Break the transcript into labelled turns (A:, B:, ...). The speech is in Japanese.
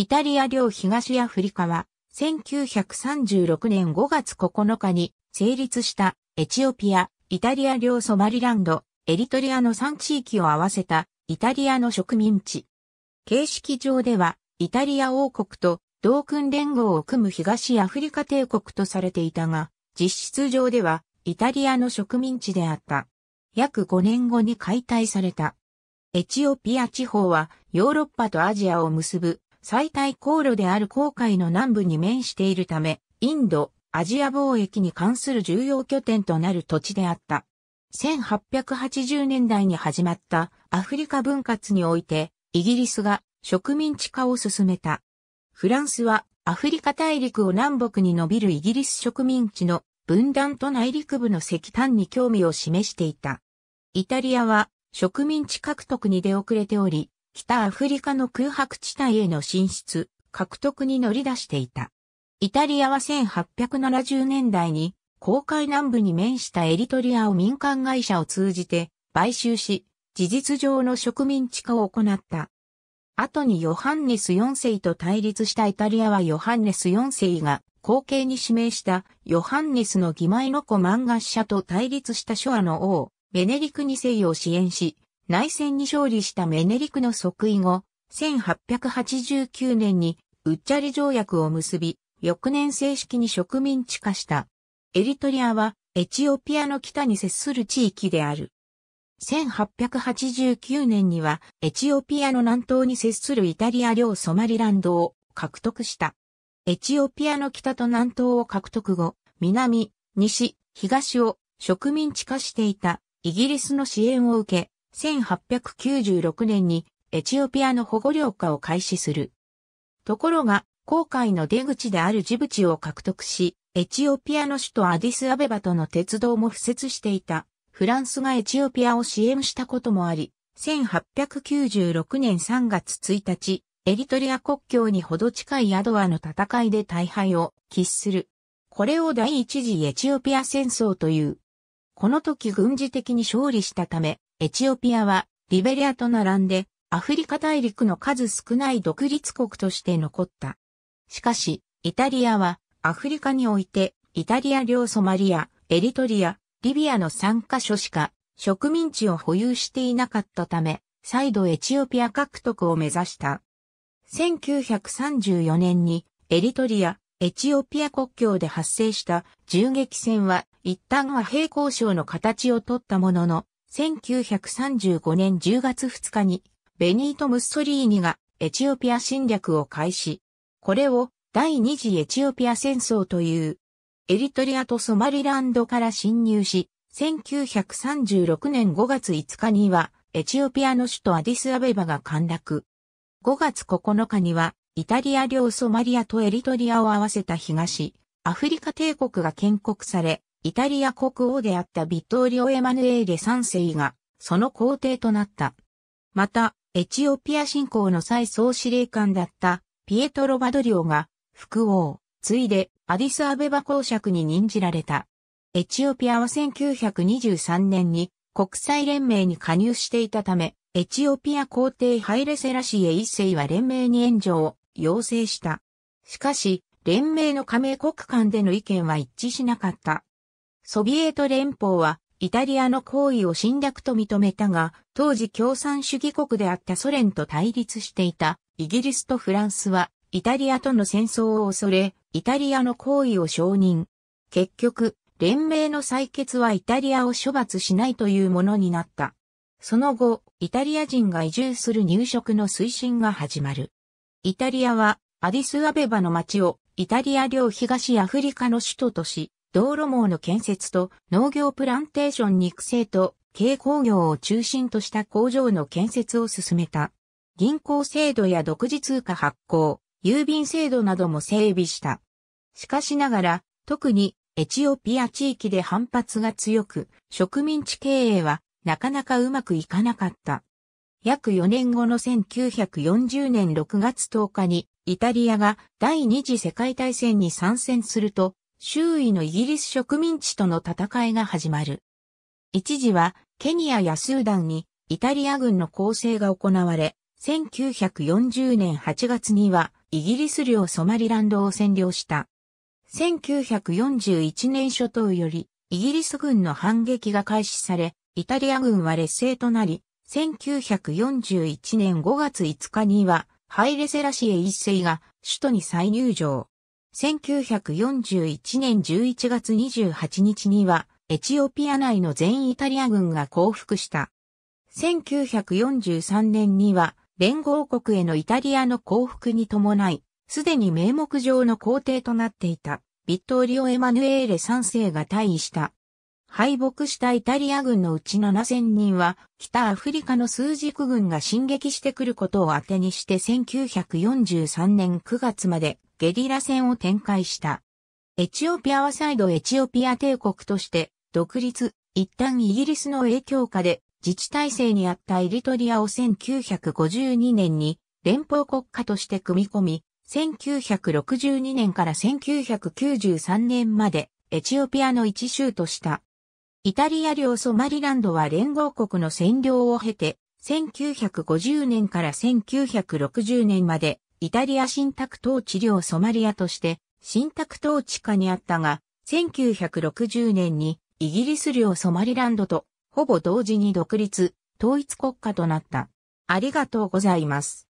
A: イタリア領東アフリカは、1936年5月9日に成立したエチオピア、イタリア領ソマリランド、エリトリアの3地域を合わせたイタリアの植民地。形式上では、イタリア王国と同訓連合を組む東アフリカ帝国とされていたが、実質上ではイタリアの植民地であった。約5年後に解体された。エチオピア地方はヨーロッパとアジアを結ぶ最大航路である航海の南部に面しているため、インド、アジア貿易に関する重要拠点となる土地であった。1880年代に始まったアフリカ分割において、イギリスが植民地化を進めた。フランスはアフリカ大陸を南北に伸びるイギリス植民地の分断と内陸部の石炭に興味を示していた。イタリアは植民地獲得に出遅れており、北アフリカの空白地帯への進出、獲得に乗り出していた。イタリアは1870年代に、公海南部に面したエリトリアを民間会社を通じて買収し、事実上の植民地化を行った。後にヨハンネス4世と対立したイタリアはヨハンネス4世が後継に指名したヨハンネスの義前の子漫画社と対立した諸話の王、ベネリク2世を支援し、内戦に勝利したメネリクの即位後、1889年にウッチャリ条約を結び、翌年正式に植民地化した。エリトリアはエチオピアの北に接する地域である。1889年にはエチオピアの南東に接するイタリア領ソマリランドを獲得した。エチオピアの北と南東を獲得後、南、西、東を植民地化していたイギリスの支援を受け、1896年にエチオピアの保護領下を開始する。ところが、航海の出口であるジブチを獲得し、エチオピアの首都アディスアベバとの鉄道も敷設していた、フランスがエチオピアを支援したこともあり、1896年3月1日、エリトリア国境にほど近いアドアの戦いで大敗を喫する。これを第一次エチオピア戦争という。この時軍事的に勝利したため、エチオピアはリベリアと並んでアフリカ大陸の数少ない独立国として残った。しかし、イタリアはアフリカにおいてイタリア領ソマリア、エリトリア、リビアの3カ所しか植民地を保有していなかったため、再度エチオピア獲得を目指した。1934年にエリトリア、エチオピア国境で発生した銃撃戦は一旦は平行省の形をとったものの、1935年10月2日に、ベニート・ムッソリーニがエチオピア侵略を開始。これを第二次エチオピア戦争という、エリトリアとソマリランドから侵入し、1936年5月5日には、エチオピアの首都アディスアベバが陥落。5月9日には、イタリア領ソマリアとエリトリアを合わせた東、アフリカ帝国が建国され、イタリア国王であったビトーリオ・エマヌエーレ3世が、その皇帝となった。また、エチオピア侵攻の際総司令官だったピエトロ・バドリオが、副王、ついでアディス・アベバ公爵に任じられた。エチオピアは1923年に国際連盟に加入していたため、エチオピア皇帝ハイレセラシエ一世は連盟に援助を要請した。しかし、連盟の加盟国間での意見は一致しなかった。ソビエト連邦はイタリアの行為を侵略と認めたが、当時共産主義国であったソ連と対立していたイギリスとフランスはイタリアとの戦争を恐れ、イタリアの行為を承認。結局、連盟の採決はイタリアを処罰しないというものになった。その後、イタリア人が移住する入植の推進が始まる。イタリアはアディスアベバの町をイタリア領東アフリカの首都とし、道路網の建設と農業プランテーション肉製と軽工業を中心とした工場の建設を進めた。銀行制度や独自通貨発行、郵便制度なども整備した。しかしながら、特にエチオピア地域で反発が強く、植民地経営はなかなかうまくいかなかった。約4年後の1940年6月10日にイタリアが第二次世界大戦に参戦すると周囲のイギリス植民地との戦いが始まる。一時はケニアやスーダンにイタリア軍の攻勢が行われ、1940年8月にはイギリス領ソマリランドを占領した。1941年初頭よりイギリス軍の反撃が開始され、イタリア軍は劣勢となり、1941年5月5日にはハイレセラシエ一世が首都に再入場。1941年11月28日には、エチオピア内の全イタリア軍が降伏した。1943年には、連合国へのイタリアの降伏に伴い、すでに名目上の皇帝となっていた、ビットリオ・エマヌエーレ3世が退位した。敗北したイタリア軍のうち7000人は、北アフリカの数軸軍が進撃してくることを当てにして1943年9月までゲリラ戦を展開した。エチオピアは再度エチオピア帝国として独立、一旦イギリスの影響下で自治体制にあったエリトリアを1952年に連邦国家として組み込み、1962年から1993年までエチオピアの一州とした。イタリア領ソマリランドは連合国の占領を経て、1950年から1960年までイタリア新宅統治領ソマリアとして新宅統治下にあったが、1960年にイギリス領ソマリランドとほぼ同時に独立、統一国家となった。ありがとうございます。